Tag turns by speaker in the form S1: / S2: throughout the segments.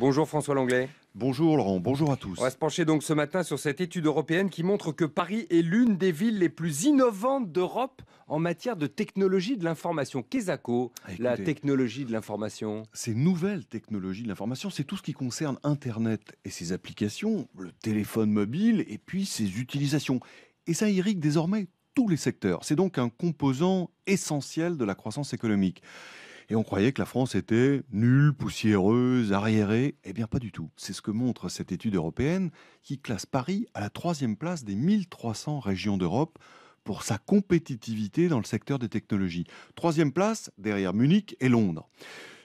S1: Bonjour François Langlais. Bonjour Laurent, bonjour à tous. On va se pencher donc ce matin sur cette étude européenne qui montre que Paris est l'une des villes les plus innovantes d'Europe en matière de technologie de l'information. Qu'est-ce ah, la technologie de l'information
S2: Ces nouvelles technologies de l'information, c'est tout ce qui concerne Internet et ses applications, le téléphone mobile et puis ses utilisations. Et ça irrigue désormais tous les secteurs. C'est donc un composant essentiel de la croissance économique. Et on croyait que la France était nulle, poussiéreuse, arriérée. Eh bien, pas du tout. C'est ce que montre cette étude européenne qui classe Paris à la troisième place des 1300 régions d'Europe pour sa compétitivité dans le secteur des technologies. Troisième place derrière Munich et Londres.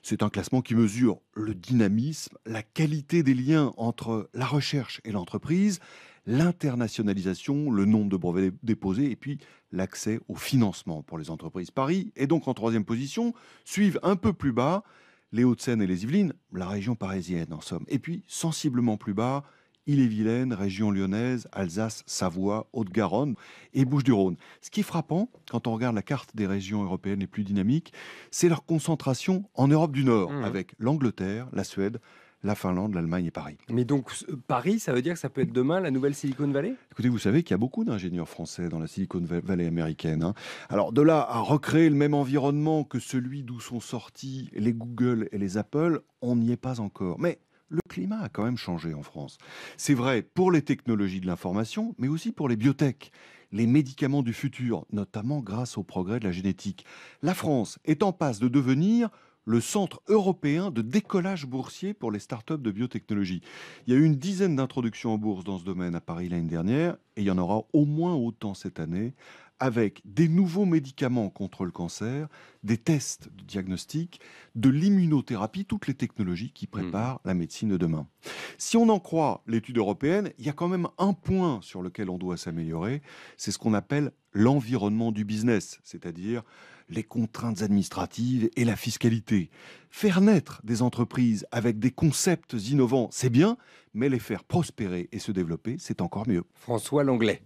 S2: C'est un classement qui mesure le dynamisme, la qualité des liens entre la recherche et l'entreprise, l'internationalisation, le nombre de brevets déposés et puis l'accès au financement pour les entreprises. Paris est donc en troisième position, suivent un peu plus bas les Hauts-de-Seine et les Yvelines, la région parisienne en somme. Et puis sensiblement plus bas, Ille-et-Vilaine, région lyonnaise, Alsace, Savoie, Haute-Garonne et Bouches-du-Rhône. Ce qui est frappant, quand on regarde la carte des régions européennes les plus dynamiques, c'est leur concentration en Europe du Nord, mmh. avec l'Angleterre, la Suède, la Finlande, l'Allemagne et Paris. Mais donc euh, Paris, ça veut dire que ça peut être demain la nouvelle Silicon Valley Écoutez, vous savez qu'il y a beaucoup d'ingénieurs français dans la Silicon Valley américaine. Hein. Alors de là à recréer le même environnement que celui d'où sont sortis les Google et les Apple, on n'y est pas encore. Mais le climat a quand même changé en France. C'est vrai pour les technologies de l'information, mais aussi pour les biotech, les médicaments du futur, notamment grâce au progrès de la génétique. La France est en passe de devenir le centre européen de décollage boursier pour les startups de biotechnologie. Il y a eu une dizaine d'introductions en bourse dans ce domaine à Paris l'année dernière et il y en aura au moins autant cette année avec des nouveaux médicaments contre le cancer, des tests de diagnostic, de l'immunothérapie, toutes les technologies qui préparent hmm. la médecine de demain. Si on en croit l'étude européenne, il y a quand même un point sur lequel on doit s'améliorer, c'est ce qu'on appelle l'environnement du business, c'est-à-dire les contraintes administratives et la fiscalité. Faire naître des entreprises avec des concepts innovants, c'est bien, mais les faire prospérer et se développer, c'est encore mieux. François Langlais.